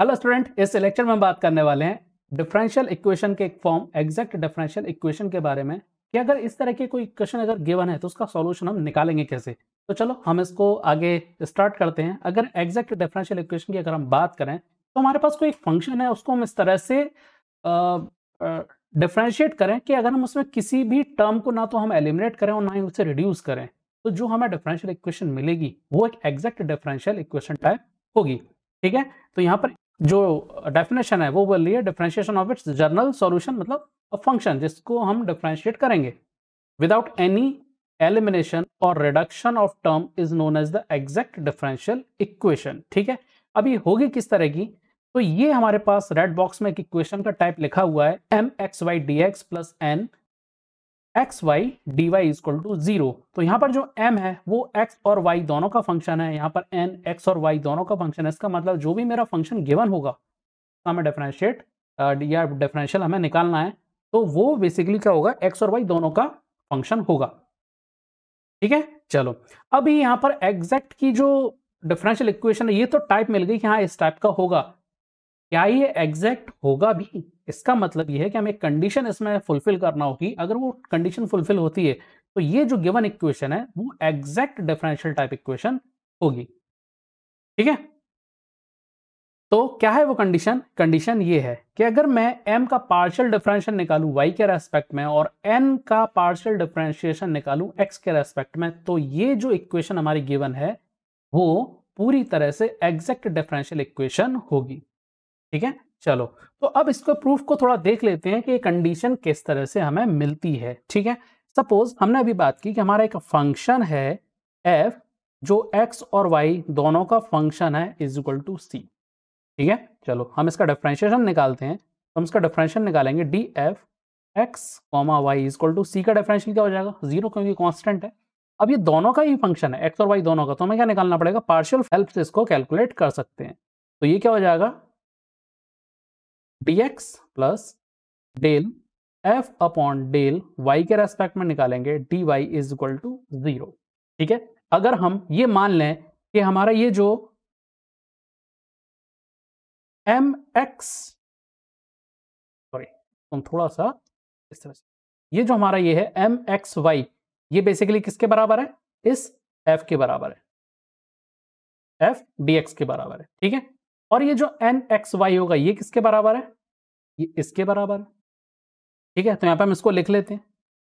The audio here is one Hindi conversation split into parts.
हेलो स्टूडेंट इस लेक्चर में हम बात करने वाले हैं डिफरेंशियल इक्वेशन के एक फॉर्म एग्जैक्ट डिफरेंशियल इक्वेशन के बारे में कि अगर इस तरह के कोई इक्वेशन अगर गिवन है तो उसका सॉल्यूशन हम निकालेंगे कैसे तो चलो हम इसको आगे स्टार्ट करते हैं अगर एग्जैक्ट डिफरेंशियल इक्वेशन की अगर हम बात करें तो हमारे पास कोई फंक्शन है उसको हम इस तरह से डिफ्रेंशिएट करें कि अगर हम उसमें किसी भी टर्म को ना तो हम एलिमिनेट करें और ना ही उसे रिड्यूस करें तो जो हमें डिफरेंशियल इक्वेशन मिलेगी वो एक एग्जैक्ट डिफरेंशियल इक्वेशन टाइप होगी ठीक है तो यहाँ पर जो डेफिनेशन है वो बोल रही है differentiation of its general solution मतलब अ फंक्शन जिसको हम डिफ्रेंशिएट करेंगे विदाउट एनी एलिमिनेशन और reduction of term is known as the exact differential equation ठीक है अब ये होगी किस तरह की तो ये हमारे पास रेड बॉक्स में एक इक्वेशन का टाइप लिखा हुआ है M X Y D X plus N X Y D Y is equal to zero तो यहाँ पर जो m है वो x और y दोनों का फंक्शन है यहाँ पर n x और y दोनों का फंक्शन है इसका मतलब जो भी मेरा फंक्शन गिवन होगा हमें डिफ्रेंशिएट या डिफरेंशियल हमें निकालना है तो वो बेसिकली क्या होगा x और y दोनों का फंक्शन होगा ठीक है चलो अभी यहाँ पर एग्जैक्ट की जो डिफरेंशियल इक्वेशन है ये तो टाइप मिल गई कि हाँ इस टाइप का होगा क्या ये एग्जैक्ट होगा भी इसका मतलब यह है कि हमें कंडीशन इसमें फुलफिल करना होगी अगर वो कंडीशन फुलफिल होती है तो ये जो गिवन इक्वेशन है वो एग्जैक्ट डिफरेंशियल टाइप इक्वेशन होगी ठीक है तो क्या है वो कंडीशन कंडीशन ये है कि अगर मैं m का पार्शियल डिफरेंशियल निकालू y के रेस्पेक्ट में और n का पार्शियल डिफरेंशिएशन निकालू x के रेस्पेक्ट में तो ये जो इक्वेशन हमारी गिवन है वो पूरी तरह से एग्जैक्ट डिफरेंशियल इक्वेशन होगी ठीक है चलो तो अब इसको प्रूफ को थोड़ा देख लेते हैं कि कंडीशन किस तरह से हमें मिलती है ठीक है सपोज हमने अभी बात की कि हमारा एक फंक्शन है एफ जो एक्स और वाई दोनों का फंक्शन है इज इक्वल टू सी ठीक है चलो हम इसका डिफ्रेंशिएशन निकालते हैं तो हम इसका डिफ्रेंशिएशन निकालेंगे D F X comma Y is equal to C का डिफ्रेंशियल क्या हो जाएगा जीरो क्योंकि कॉन्स्टेंट है अब ये दोनों का ही फंक्शन है एक्स और वाई दोनों का तो हमें क्या निकालना पड़ेगा पार्शियल हेल्प से इसको कैलकुलेट कर सकते हैं तो ये क्या हो जाएगा dx plus del f upon del y के रेस्पेक्ट में निकालेंगे dy Y is equal to zero ठीक है अगर हम ये मान लें कि हमारा ये जो एम एक्स सॉरी तुम थोड़ा सा इस तरह से ये जो हमारा ये है एम एक्स वाई ये बेसिकली किसके बराबर है इस एफ के बराबर है एफ डी एक्स के बराबर है ठीक है और ये जो एन एक्स वाई होगा ये किसके बराबर है ये इसके बराबर है ठीक है तो यहाँ पे हम इसको लिख लेते हैं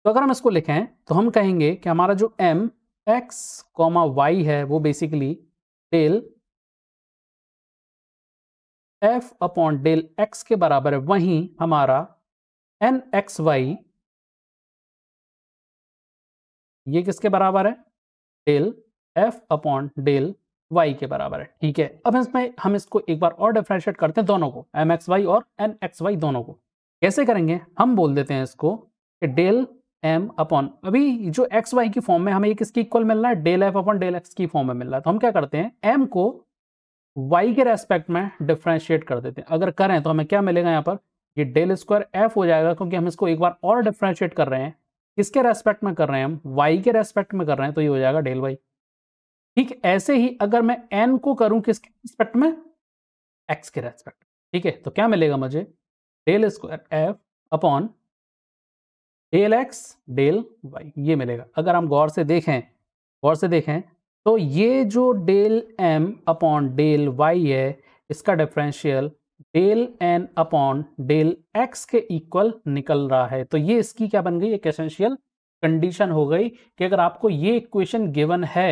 तो अगर हम इसको लिखें तो हम कहेंगे कि हमारा जो एम एक्स कॉमा वाई है वो basically del F upon del X के बराबर है वहीं हमारा एन एक्स वाई ये किसके बराबर है del F upon del Y के बराबर है ठीक है अब इसमें हम इसको एक बार और डिफ्रेंशिएट करते हैं दोनों को एम एक्स वाई और एन एक्स वाई दोनों को कैसे करेंगे हम बोल देते हैं इसको कि डेल एम अपॉन अभी जो एक्स वाई की फॉर्म में हमें एक इसकी इक्वल मिल रहा है del F upon del X की फॉर्म में मिल रहा है तो हम क्या करते हैं एम को वाई के रेस्पेक्ट में डिफ्रेंशिएट कर देते हैं अगर करें तो हमें क्या मिलेगा यहाँ पर ये डेल स्क्वायर एफ हो जाएगा क्योंकि हम इसको एक बार और डिफ्रेंशिएट कर रहे हैं किसके रेस्पेक्ट में कर रहे हैं हम वाई के रेस्पेक्ट में कर रहे हैं तो ये हो जाएगा डेल वाई ठीक ऐसे ही अगर मैं एन को करूं किसके रेस्पेक्ट में एक्स के रेस्पेक्ट ठीक है तो क्या मिलेगा मुझे del square F upon del X del Y ये मिलेगा अगर हम गौर से देखें गौर से देखें तो ये जो del M upon del Y है इसका differential del N upon del X के इक्वल निकल रहा है तो ये इसकी क्या बन गई एक एसेंशियल कंडीशन हो गई कि अगर आपको ये इक्वेशन गिवन है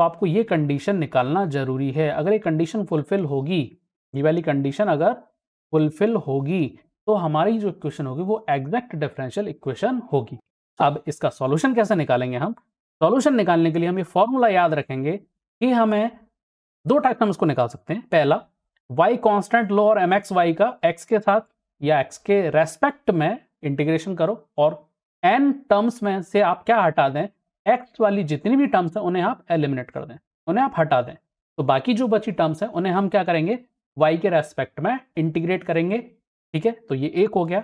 तो आपको ये कंडीशन निकालना जरूरी है अगर ये कंडीशन फुलफिल होगी ये वाली कंडीशन अगर फुलफिल होगी तो हमारी जो इक्वेशन होगी वो एग्जैक्ट डिफरेंशियल इक्वेशन होगी अब इसका सॉल्यूशन कैसे निकालेंगे हम सॉल्यूशन निकालने के लिए हम ये फॉर्मूला याद रखेंगे कि हमें दो टाइप हम इसको निकाल सकते हैं पहला y कांस्टेंट लो और एम एक्स वाई का x के साथ या x के रेस्पेक्ट में इंटीग्रेशन करो और n टर्म्स में से आप क्या हटा दें एक्स वाली जितनी भी टर्म्स हैं उन्हें आप एलिमिनेट कर दें उन्हें आप हटा दें तो बाकी जो बची टर्म्स हैं उन्हें हम क्या करेंगे वाई के रेस्पेक्ट में इंटीग्रेट करेंगे ठीक है तो ये एक हो गया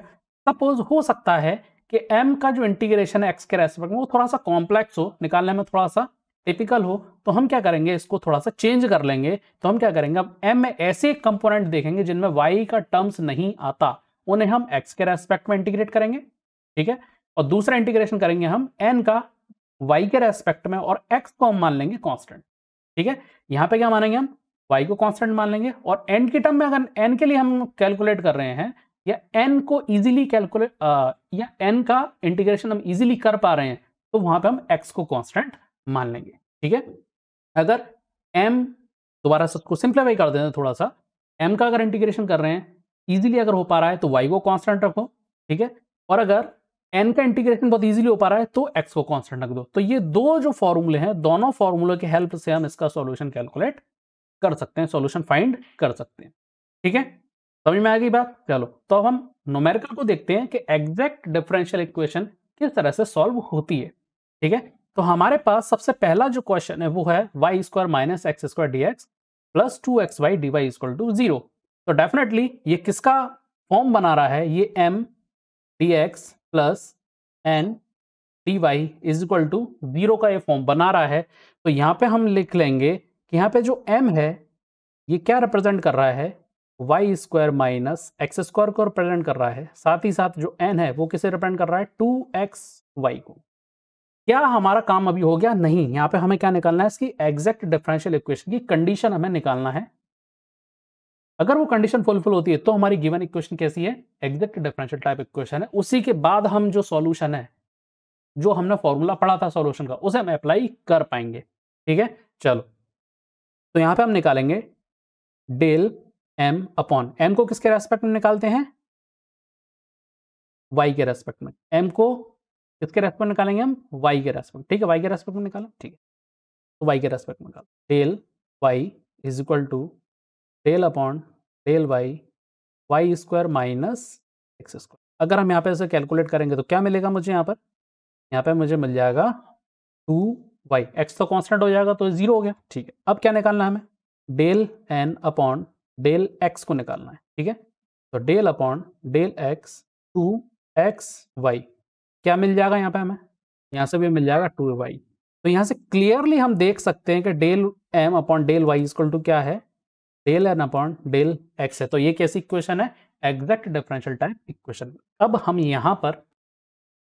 सपोज हो सकता है कि m का जो इंटीग्रेशन है x के रेस्पेक्ट में वो थोड़ा सा कॉम्प्लेक्स हो निकालने में थोड़ा सा टिपिकल हो तो हम क्या करेंगे इसको थोड़ा सा चेंज कर लेंगे तो हम क्या करेंगे अब एम में ऐसे कंपोनेंट देखेंगे जिनमें वाई का टर्म्स नहीं आता उन्हें हम एक्स के रेस्पेक्ट में इंटीग्रेट करेंगे ठीक है और दूसरा इंटीग्रेशन करेंगे हम एन का वाई के रेस्पेक्ट में और एक्स को हम मान लेंगे कॉन्स्टेंट ठीक है यहाँ पे क्या मानेंगे हम वाई को कॉन्स्टेंट मान लेंगे और एन के टर्म में अगर एन के लिए हम कैलकुलेट कर रहे हैं या एन को इजिली कैलकुलेट या एन का इंटीग्रेशन हम इजिली कर पा रहे हैं तो वहां पे हम एक्स को कांस्टेंट मान लेंगे ठीक है अगर एम दोबारा सबको सिंप्लीफाई कर देते थोड़ा सा एम का अगर इंटीग्रेशन कर रहे हैं इजीली अगर हो पा रहा है तो वाई को कांस्टेंट रखो ठीक है और अगर एन का इंटीग्रेशन बहुत इजीली हो पा रहा है तो एक्स को कांस्टेंट रख दो तो ये दो जो फॉर्मूले हैं दोनों फॉर्मूले के हेल्प से हम इसका सॉल्यूशन कैलकुलेट कर सकते हैं सॉल्यूशन फाइंड कर सकते हैं ठीक है समझ में आ गई बात चलो तो अब हम नोमेरिकल को देखते हैं कि एग्जैक्ट डिफरेंशियल इक्वेशन किस तरह से सॉल्व होती है ठीक है तो हमारे पास सबसे पहला जो क्वेश्चन है वो है Y square minus x square D X plus two X Y D Y equal to zero तो डेफिनेटली ये किसका फॉर्म बना रहा है ये M D X plus N D Y is equal to zero का ये फॉर्म बना रहा है तो यहाँ पे हम लिख लेंगे कि यहाँ पे जो m है ये क्या रिप्रेजेंट कर रहा है Y square minus x square को रिप्रेजेंट कर रहा है साथ ही साथ जो एन है वो किसे रिप्रेजेंट कर रहा है टू एक्स वाई को क्या हमारा काम अभी हो गया नहीं यहाँ पे हमें क्या निकालना है इसकी एग्जैक्ट डिफरेंशियल इक्वेशन की कंडीशन हमें निकालना है अगर वो कंडीशन फुलफिल होती है तो हमारी गिवन इक्वेशन कैसी है एग्जैक्ट डिफरेंशियल टाइप इक्वेशन है उसी के बाद हम जो सॉल्यूशन है जो हमने फॉर्मूला पढ़ा था सॉल्यूशन का उसे हम अप्लाई कर पाएंगे ठीक है चलो तो यहां पे हम निकालेंगे डेल एम अपॉन एम को किसके रेस्पेक्ट में निकालते हैं वाई के रेस्पेक्ट में एम को किसके रेस्पेक्ट में निकालेंगे हम वाई के रेस्पेक्ट ठीक है वाई के रेस्पेक्ट में निकालो ठीक है तो वाई के रेस्पेक्ट में निकालो del Y is equal to del upon del Y Y square minus x square अगर हम यहाँ पे ऐसे कैलकुलेट करेंगे तो क्या मिलेगा मुझे यहाँ पर यहाँ पे मुझे मिल जाएगा टू वाई एक्स तो कांस्टेंट हो जाएगा तो जीरो हो गया ठीक है अब क्या निकालना है हमें del N upon del X को निकालना है ठीक है तो del upon del X two X Y क्या मिल जाएगा यहाँ पे हमें यहाँ से भी मिल जाएगा टू वाई तो यहाँ से क्लियरली हम देख सकते हैं कि del M upon del Y equal to क्या है del N upon del X है तो ये कैसी इक्वेशन है एग्जैक्ट डिफरेंशियल टाइप इक्वेशन अब हम यहाँ पर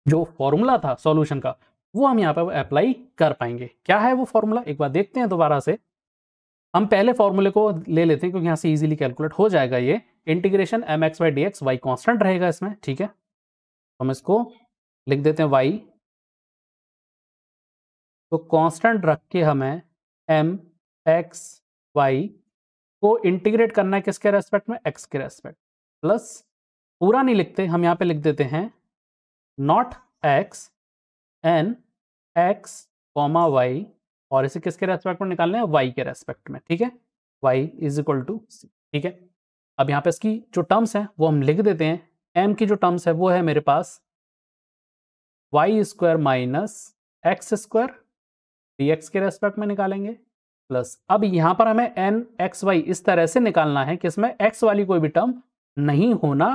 जो फॉर्मूला था सॉल्यूशन का वो हम यहाँ पर अप्लाई कर पाएंगे क्या है वो फॉर्मूला एक बार देखते हैं दोबारा से हम पहले फॉर्मूले को ले लेते हैं क्योंकि यहाँ से इजीली कैलकुलेट हो जाएगा ये integration M X Y D X Y constant रहेगा इसमें ठीक है तो हम इसको लिख देते हैं वाई तो कॉन्स्टेंट रख के हमें एम एक्स वाई को इंटीग्रेट करना है किसके रेस्पेक्ट में एक्स के रेस्पेक्ट प्लस पूरा नहीं लिखते हम यहाँ पे लिख देते हैं not X N X comma Y और इसे किसके रेस्पेक्ट में निकालना है वाई के रेस्पेक्ट में ठीक है Y is equal to C ठीक है अब यहाँ पे इसकी जो टर्म्स हैं वो हम लिख देते हैं एम की जो टर्म्स है वो है मेरे पास Y square minus x square D X के रेस्पेक्ट में निकालेंगे प्लस अब यहां पर हमें एन एक्स वाई इस तरह से निकालना है कि इसमें एक्स वाली कोई भी टर्म नहीं होना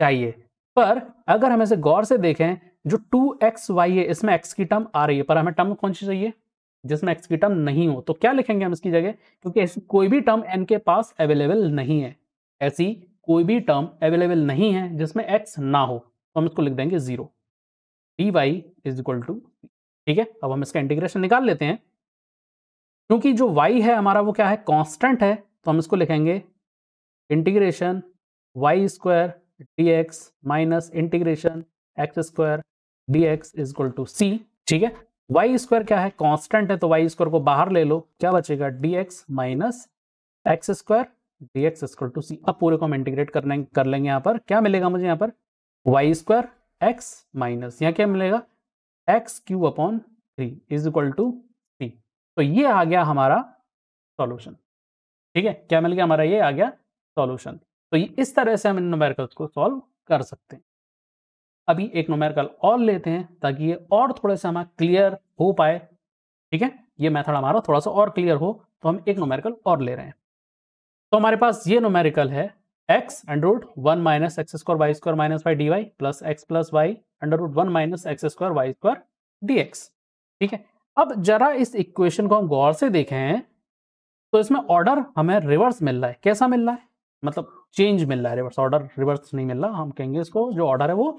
चाहिए पर अगर हम इसे गौर से देखें जो टू एक्स वाई है इसमें एक्स की टर्म आ रही है पर हमें टर्म कौन सी चाहिए जिसमें एक्स की टर्म नहीं हो तो क्या लिखेंगे हम इसकी जगह क्योंकि ऐसी कोई भी टर्म एन के पास अवेलेबल नहीं है ऐसी कोई भी टर्म अवेलेबल नहीं है जिसमें एक्स ना हो तो हम इसको लिख देंगे zero D Y is equal to ठीक है अब हम इसका इंटीग्रेशन निकाल लेते हैं क्योंकि जो y है हमारा वो क्या है कांस्टेंट है तो हम इसको लिखेंगे integration Y square D X minus integration X square D X is equal to C ठीक है वाई स्क्वायर क्या है कांस्टेंट है तो वाई स्क्वायर को बाहर ले लो क्या बचेगा D X minus x square D X is equal to C अब पूरे को हम इंटीग्रेट करने कर लेंगे यहाँ पर क्या मिलेगा मुझे यहाँ पर वाई स्क्वायर एक्स माइनस यहाँ क्या मिलेगा X cube upon three is equal to तो ये आ गया हमारा सॉल्यूशन ठीक है क्या मिल गया हमारा ये आ गया सॉल्यूशन तो इस तरह से हम इन नोमेरिकल को सॉल्व कर सकते हैं अभी एक नोमेरिकल और लेते हैं ताकि ये और थोड़े से हमारा क्लियर हो पाए ठीक है ये मेथड हमारा थोड़ा सा और क्लियर हो तो हम एक नोमेरिकल और ले रहे हैं तो हमारे पास ये नोमेरिकल है X under root one minus x square Y square minus Y D Y plus X plus Y under root one minus x square Y square D X ठीक है अब जरा इस इक्वेशन को हम गौर से देखें तो इसमें ऑर्डर हमें रिवर्स मिल रहा है कैसा मिल रहा है मतलब चेंज मिल रहा है रिवर्स ऑर्डर रिवर्स नहीं मिल रहा हम कहेंगे इसको जो ऑर्डर है वो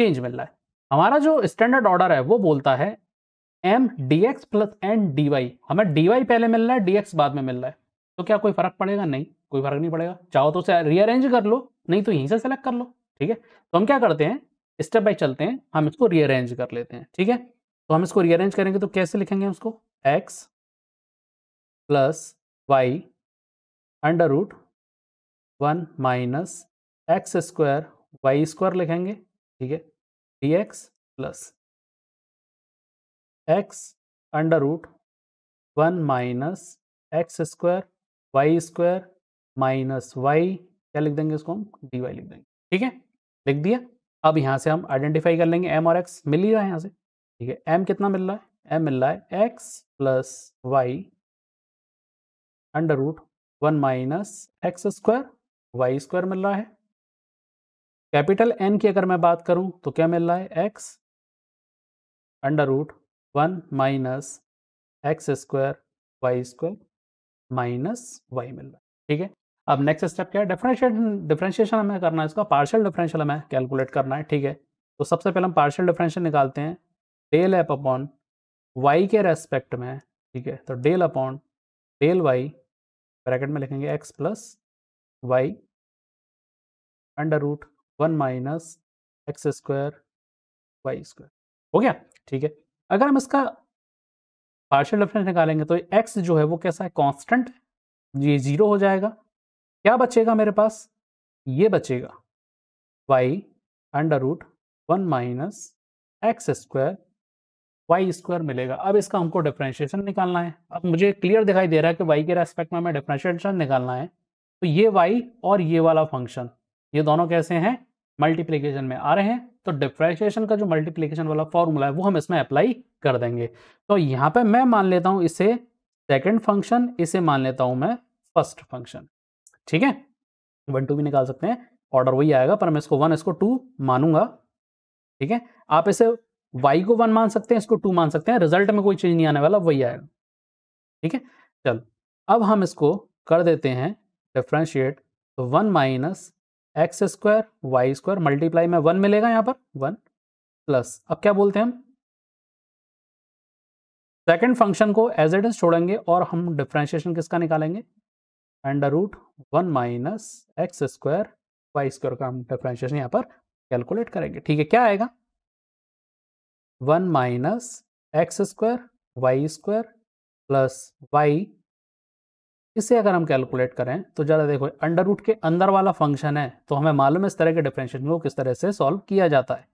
चेंज मिल रहा है हमारा जो स्टैंडर्ड ऑर्डर है वो बोलता है M D X plus N D Y हमें डी वाई पहले मिल रहा है डी एक्स बाद में मिल रहा है तो क्या कोई फर्क पड़ेगा नहीं कोई फर्क नहीं पड़ेगा चाहो तो उसे रीअरेंज कर लो नहीं तो यहीं से सेलेक्ट कर लो ठीक है तो हम क्या करते हैं स्टेप बाय चलते हैं हम इसको रीअरेंज कर लेते हैं ठीक है तो हम इसको रीअरेंज करेंगे तो कैसे लिखेंगे उसको X plus Y under root one minus x square Y square लिखेंगे ठीक है D X plus X under root one minus x square Y square minus Y क्या लिख देंगे इसको हम डी वाई लिख देंगे ठीक है लिख दिया अब यहाँ से हम आइडेंटिफाई कर लेंगे एम और एक्स मिल ही रहा है यहाँ से ठीक है एम कितना मिल रहा है एम मिल रहा है X plus Y under root one minus x square Y square मिल रहा है कैपिटल एन की अगर मैं बात करूं तो क्या मिल रहा है X under root one minus x square Y square minus Y मिल रहा है ठीक है अब नेक्स्ट स्टेप क्या है डिफ्रेंशिएशन डिफरेंशिएशन हमें करना है इसका पार्शियल डिफरेंशियल हमें कैलकुलेट करना है ठीक है तो सबसे पहले हम पार्शियल डिफरेंशियल निकालते हैं डेल एप अपॉन वाई के रेस्पेक्ट में ठीक है तो del upon del Y bracket में लिखेंगे X plus Y under root one minus x square Y square हो गया ठीक है अगर हम इसका पार्शियल डिफरेंस निकालेंगे तो एक्स जो है वो कैसा है कांस्टेंट ये जीरो हो जाएगा क्या बचेगा मेरे पास ये बचेगा Y under root one minus x square Y square मिलेगा अब इसका हमको डिफ्रेंशिएशन निकालना है अब मुझे क्लियर दिखाई दे रहा है कि वाई के रेस्पेक्ट में हमें डिफ्रेंशिएशन निकालना है तो ये वाई और ये वाला फंक्शन ये दोनों कैसे हैं मल्टीप्लीकेशन में आ रहे हैं तो डिफ्रेंशिएशन का जो मल्टीप्लीकेशन वाला फॉर्मूला है वो हम इसमें अप्लाई कर देंगे तो यहाँ पर मैं मान लेता हूँ इसे सेकेंड फंक्शन इसे मान लेता हूँ मैं फर्स्ट फंक्शन ठीक है वन टू भी निकाल सकते हैं ऑर्डर वही आएगा पर मैं इसको वन इसको टू मानूंगा ठीक है आप इसे वाई को वन मान सकते हैं इसको टू मान सकते हैं रिजल्ट में कोई चेंज नहीं आने वाला वही आएगा ठीक है चलो अब हम इसको कर देते हैं डिफ्रेंशिएट तो one minus x square Y square multiply में वन मिलेगा यहाँ पर वन प्लस अब क्या बोलते हैं हम सेकेंड फंक्शन को एज इट इज छोड़ेंगे और हम डिफ्रेंशिएशन किसका निकालेंगे under root one minus x square Y square का हम डिफ्रेंशिएशन यहाँ पर कैलकुलेट करेंगे ठीक है क्या आएगा one minus x square Y square plus Y इसे अगर हम कैलकुलेट करें तो ज़रा देखो अंडर रूट के अंदर वाला फंक्शन है तो हमें मालूम है इस तरह के डिफ्रेंशिएशन को किस तरह से सॉल्व किया जाता है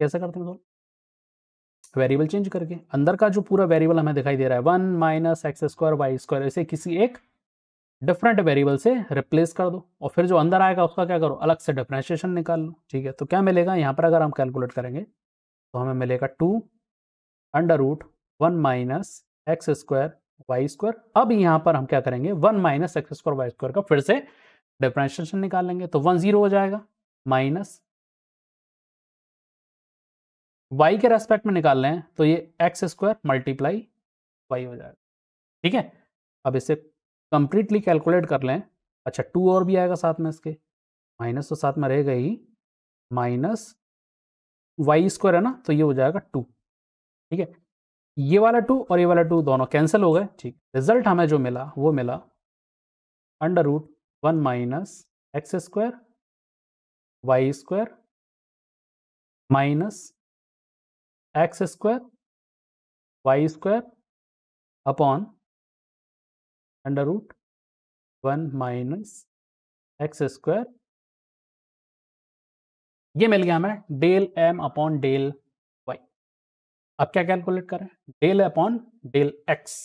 कैसे करते हैं सॉल्व वेरिएबल चेंज करके अंदर का जो पूरा वेरिएबल हमें दिखाई दे रहा है one minus x square Y square इसे किसी एक डिफरेंट वेरिएबल से रिप्लेस कर दो और फिर जो अंदर आएगा उसका क्या करो अलग से डिफ्रेंशिएशन निकाल लो ठीक है तो क्या मिलेगा यहाँ पर अगर हम कैलकुलेट करेंगे तो हमें मिलेगा two under root one minus x square Y square अब यहाँ पर हम क्या करेंगे one minus x square Y square का फिर से डिफ्रेंशिएशन निकाल लेंगे तो वन जीरो हो जाएगा माइनस वाई के रेस्पेक्ट में निकाल लें तो ये एक्स स्क्वायर मल्टीप्लाई वाई हो जाएगा ठीक है अब इसे कंप्लीटली कैलकुलेट कर लें अच्छा टू और भी आएगा साथ में इसके माइनस तो साथ में रहेगा ही माइनस वाई स्क्वायर है ना तो ये हो जाएगा टू ठीक है ये वाला टू और ये वाला टू दोनों कैंसिल हो गए ठीक रिजल्ट हमें जो मिला वो मिला under root one minus x square Y square minus x square Y square upon under root one minus x square ये मिल गया हमें del M upon del Y अब क्या कैलकुलेट करें del upon del X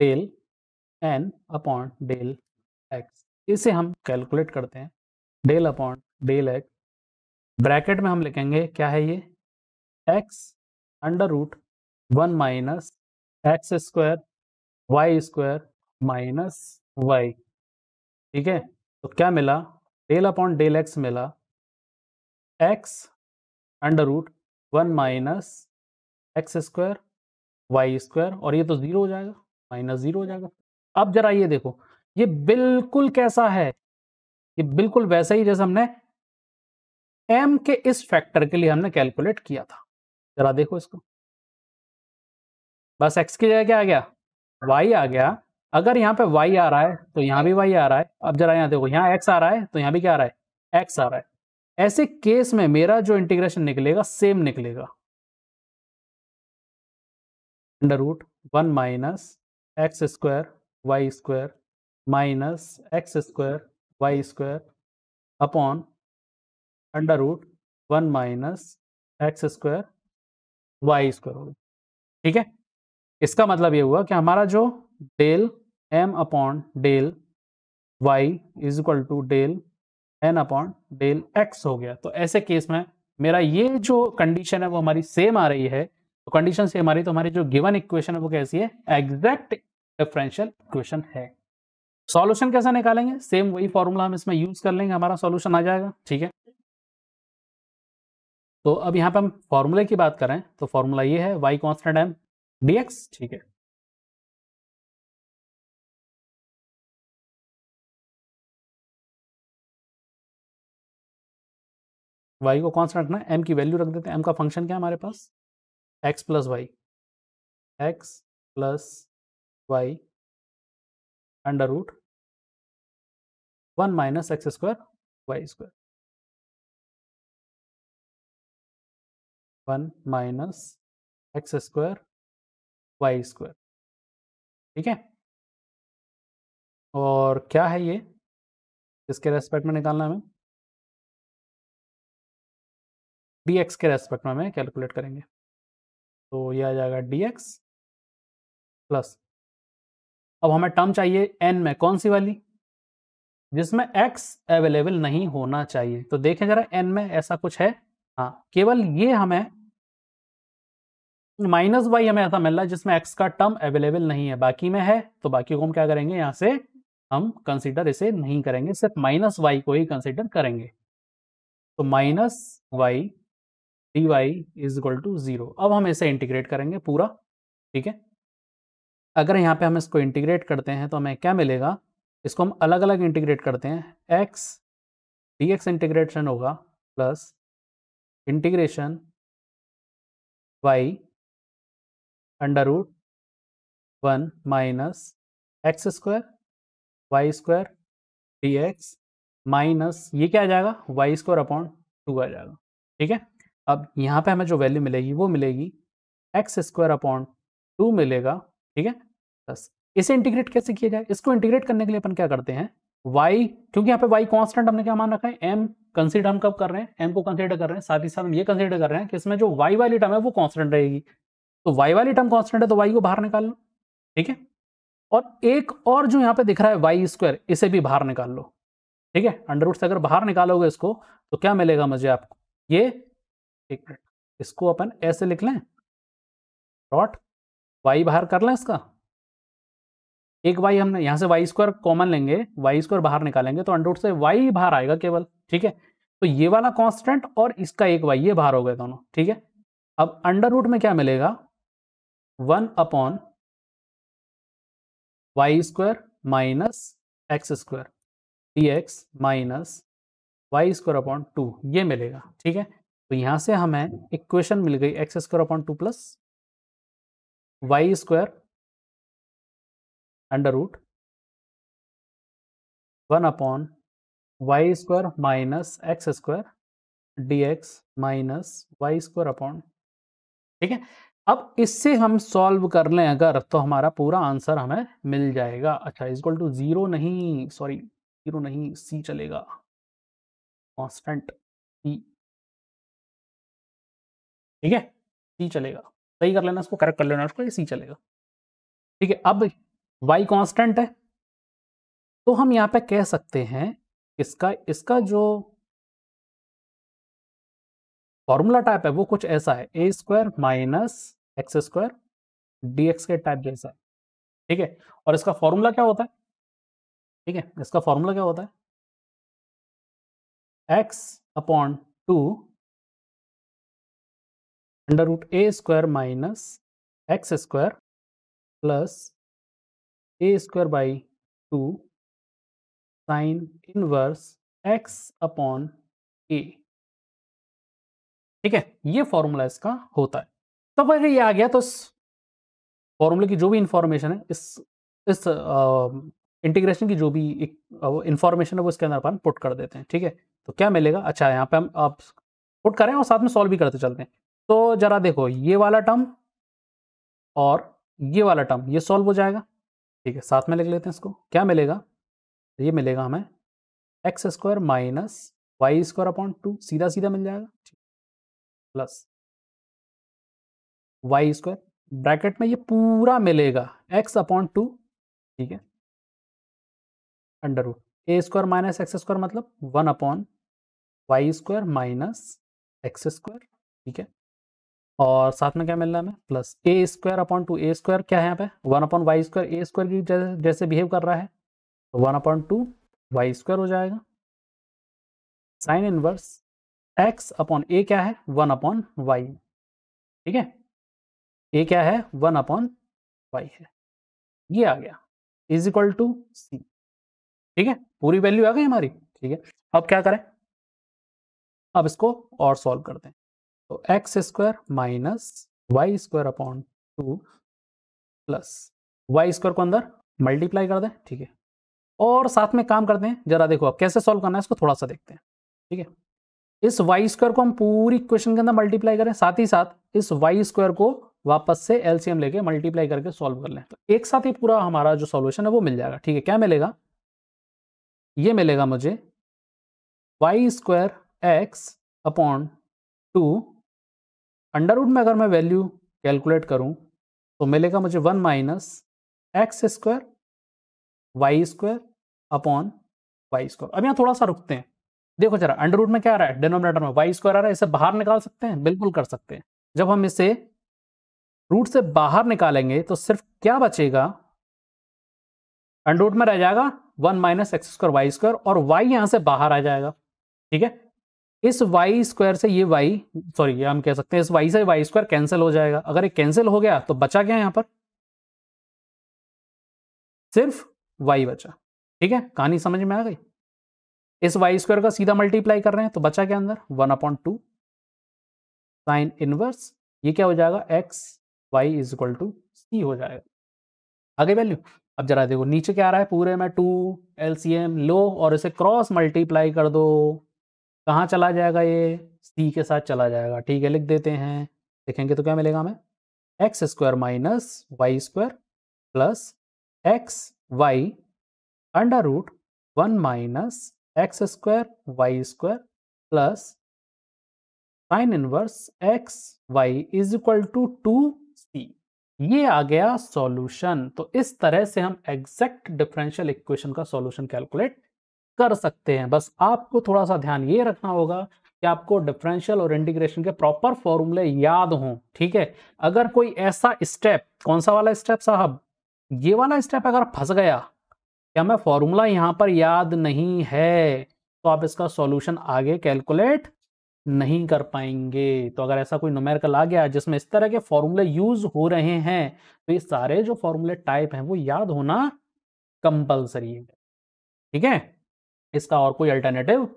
del N upon del X इसे हम कैलकुलेट करते हैं del upon del X bracket में हम लिखेंगे क्या है ये X under root one minus x square Y square minus Y ठीक है तो क्या मिला डेल अपॉन डेल एक्स मिला X under root one minus x square Y square और ये तो ज़ीरो हो जाएगा माइनस ज़ीरो हो जाएगा अब जरा ये देखो ये बिल्कुल कैसा है ये बिल्कुल वैसा ही जैसे हमने एम के इस फैक्टर के लिए हमने कैलकुलेट किया था जरा देखो इसको बस एक्स की जगह क्या आ गया वाई आ गया अगर यहाँ पे वाई आ रहा है तो यहाँ भी वाई आ रहा है अब जरा यहाँ देखो यहाँ एक्स आ रहा है तो यहाँ भी क्या आ रहा है एक्स आ रहा है ऐसे केस में मेरा जो इंटीग्रेशन निकलेगा सेम निकलेगा under root one minus x square Y square minus x square Y square upon under root one minus x square Y square होगा ठीक है इसका मतलब ये हुआ कि हमारा जो del M upon del Y is equal to del N upon del X हो गया तो ऐसे केस में मेरा ये जो कंडीशन है वो हमारी सेम आ रही है तो कंडीशन सेम आ रही तो हमारी जो गिवन इक्वेशन है वो कैसी है एग्जैक्ट डिफरेंशियल इक्वेशन है सॉल्यूशन कैसा निकालेंगे सेम वही फॉर्मूला हम इसमें यूज कर लेंगे हमारा सॉल्यूशन आ जाएगा ठीक है तो अब यहाँ पे हम फॉर्मूले की बात करें तो फॉर्मूला ये है वाई कॉन्स्टेंट एम डी ठीक है वाई को कौन सा रखना है एम की वैल्यू रख देते हैं एम का फंक्शन क्या है हमारे पास X plus Y X plus Y under root one minus x square Y square one minus x square Y square ठीक है और क्या है ये इसके रेस्पेक्ट में निकालना हमें डी एक्स के रेस्पेक्ट में हमें कैलकुलेट करेंगे तो ये आ जाएगा डी एक्स प्लस अब हमें टर्म चाहिए एन में कौन सी वाली जिसमें एक्स अवेलेबल नहीं होना चाहिए तो देखें जरा एन में ऐसा कुछ है हाँ केवल ये हमें माइनस वाई हमें ऐसा मिल रहा है जिसमें एक्स का टर्म अवेलेबल नहीं है बाकी में है तो बाकी को हम क्या करेंगे यहाँ से हम कंसीडर इसे नहीं करेंगे सिर्फ माइनस वाई को ही कंसीडर करेंगे तो minus Y D Y is equal to zero अब हम इसे इंटीग्रेट करेंगे पूरा ठीक है अगर यहाँ पे हम इसको इंटीग्रेट करते हैं तो हमें क्या मिलेगा इसको हम अलग अलग इंटीग्रेट करते हैं एक्स डी एक्स इंटीग्रेशन होगा plus integration Y under root one minus x square Y square D X minus ये क्या आ जाएगा वाई स्क्वायर अपॉन टू आ जाएगा ठीक है अब यहाँ पे हमें जो वैल्यू मिलेगी वो मिलेगी एक्स स्क्वायर अपॉन टू मिलेगा ठीक है बस इसे इंटीग्रेट कैसे किया जाए इसको इंटीग्रेट करने के लिए अपन क्या करते हैं वाई क्योंकि यहाँ पे वाई कॉन्स्टेंट हमने क्या मान रखा है एम कंसिडर हम कब कर रहे हैं एम को कंसिडर कर रहे हैं साथ ही साथ हम ये कंसिडर कर रहे हैं कि इसमें जो वाई वाली टर्म है वो कॉन्स्टेंट रहेगी तो वाई वाली टर्म कॉन्स्टेंट है तो वाई को बाहर निकाल लो ठीक है और एक और जो यहाँ पे दिख रहा है वाई स्क्वायर इसे भी बाहर निकाल लो ठीक है अंडरवुड से अगर बाहर निकालोगे इसको तो क्या मिलेगा मुझे आपको ये ठीक इसको अपन ऐसे लिख लें डॉट वाई बाहर कर लें इसका एक वाई हमने यहां से वाई स्क्वायर कॉमन लेंगे वाई स्क्वायर बाहर निकालेंगे तो अंडरूट से वाई बाहर आएगा केवल ठीक है तो ये वाला कांस्टेंट और इसका एक वाई ये बाहर हो गए दोनों ठीक है अब अंडर रूट में क्या मिलेगा one upon Y square minus x square D X minus Y square upon two ये मिलेगा ठीक है तो यहां से हमें एक क्वेश्चन मिल गई X square upon two plus Y square under root one upon Y square minus x square D X minus Y square upon ठीक है अब इससे हम सॉल्व कर लें अगर तो हमारा पूरा आंसर हमें मिल जाएगा अच्छा इजक्वल टू जीरो नहीं सॉरी जीरो नहीं सी चलेगा कॉन्स्टेंट सी ठीक है सी चलेगा सही कर लेना इसको करेक्ट कर लेना उसको ये सी चलेगा ठीक है अब वाई कांस्टेंट है तो हम यहाँ पे कह सकते हैं इसका इसका जो फॉर्मूला टाइप है वो कुछ ऐसा है A square minus x square D X के टाइप जैसा है ठीक है और इसका फॉर्मूला क्या होता है ठीक है इसका फॉर्मूला क्या होता है x upon two under root a square minus x square plus a square by two sine inverse x upon a ठीक है ये फॉर्मूला इसका होता है तो अगर ये आ गया तो इस फॉर्मूले की जो भी इंफॉर्मेशन है इस इस इंटीग्रेशन की जो भी इंफॉर्मेशन है वो इसके अंदर अपन पुट कर देते हैं ठीक है तो क्या मिलेगा अच्छा यहाँ पे हम आप पुट करें और साथ में सॉल्व भी करते चलते हैं तो जरा देखो ये वाला टर्म और ये वाला टर्म ये सॉल्व हो जाएगा ठीक है साथ में लिख लेते हैं इसको क्या मिलेगा ये मिलेगा हमें x square minus Y square upon two सीधा सीधा मिल जाएगा प्लस वाई स्क्वायर ब्रैकेट में ये पूरा मिलेगा एक्स अपॉन टू ठीक है under root a square minus x square मतलब one upon Y square minus x square ठीक है और साथ में क्या मिल रहा है हमें plus a square upon two a square क्या है यहाँ पे one upon Y square a square की जैसे, जैसे बिहेव कर रहा है तो one upon two y square हो जाएगा sine inverse x upon a क्या है वन अपॉन वाई ठीक है ए क्या है वन अपॉन वाई है ये आ गया इज इक्वल टू सी ठीक है पूरी वैल्यू आ गई हमारी ठीक है अब क्या करें अब इसको और सॉल्व करते हैं तो x square minus Y square upon two plus Y square को अंदर मल्टीप्लाई कर दें ठीक है और साथ में काम करते हैं जरा देखो आप कैसे सॉल्व करना है इसको थोड़ा सा देखते हैं ठीक है इस वाई स्क्वायर को हम पूरी क्वेश्चन के अंदर मल्टीप्लाई करें साथ ही साथ इस वाई स्क्वायर को वापस से एलसीएम लेके मल्टीप्लाई करके सॉल्व कर लें तो एक साथ ही पूरा हमारा जो सॉल्यूशन है वो मिल जाएगा ठीक है क्या मिलेगा ये मिलेगा मुझे y square x upon two under root में अगर मैं वैल्यू कैलकुलेट करूं तो मिलेगा मुझे one minus x square Y square upon Y square अब यहाँ थोड़ा सा रुकते हैं देखो जरा अंडर रूट में क्या आ रहा है डिनोमिनेटर में वाई स्क्वायर आ रहा है इसे बाहर निकाल सकते हैं बिल्कुल कर सकते हैं जब हम इसे रूट से बाहर निकालेंगे तो सिर्फ क्या बचेगा अंडर रूट में रह जाएगा one minus x square Y square और वाई यहाँ से बाहर आ जाएगा ठीक है इस वाई स्क्वायर से ये वाई सॉरी ये हम कह सकते हैं इस वाई से वाई स्क्वायर कैंसिल हो जाएगा अगर ये कैंसिल हो गया तो बचा क्या यहां पर सिर्फ वाई बचा ठीक है कहानी समझ में आ गई इस वाई स्क्वायर का सीधा मल्टीप्लाई कर रहे हैं तो बचा क्या अंदर one upon two sine inverse ये क्या हो जाएगा x y is equal to c हो जाएगा आगे वैल्यू अब जरा देखो नीचे क्या आ रहा है पूरे में टू एल सी एम लो और इसे क्रॉस मल्टीप्लाई कर दो कहाँ चला जाएगा ये सी के साथ चला जाएगा ठीक है लिख देते हैं देखेंगे तो क्या मिलेगा हमें x square minus Y square plus x y under root one minus x square Y square plus sine inverse x y is equal to two c ये आ गया सॉल्यूशन तो इस तरह से हम एग्जैक्ट डिफरेंशियल इक्वेशन का सॉल्यूशन कैलकुलेट कर सकते हैं बस आपको थोड़ा सा ध्यान ये रखना होगा कि आपको डिफरेंशियल और इंटीग्रेशन के प्रॉपर फॉर्मूले याद हों ठीक है अगर कोई ऐसा स्टेप कौन सा वाला स्टेप साहब ये वाला स्टेप अगर फंस गया क्या मैं फॉर्मूला यहाँ पर याद नहीं है तो आप इसका सॉल्यूशन आगे कैलकुलेट नहीं कर पाएंगे तो अगर ऐसा कोई नोमेरिकल आ गया जिसमें इस तरह के फॉर्मूले यूज हो रहे हैं तो ये सारे जो फॉर्मूले टाइप हैं वो याद होना कंपलसरी है ठीक है इसका और कोई अल्टरनेटिव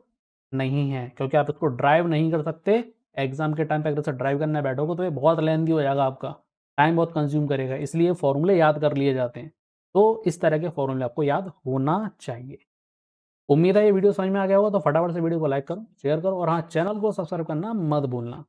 नहीं है क्योंकि आप इसको ड्राइव नहीं कर सकते एग्जाम के टाइम पे अगर इसे ड्राइव करने बैठोगे तो ये बहुत लेंदी हो जाएगा आपका टाइम बहुत कंज्यूम करेगा इसलिए फॉर्मूले याद कर लिए जाते हैं तो इस तरह के फॉर्मूले आपको याद होना चाहिए उम्मीद है ये वीडियो समझ में आ गया होगा तो फटाफट से वीडियो को लाइक करो शेयर करो और हाँ चैनल को सब्सक्राइब करना मत भूलना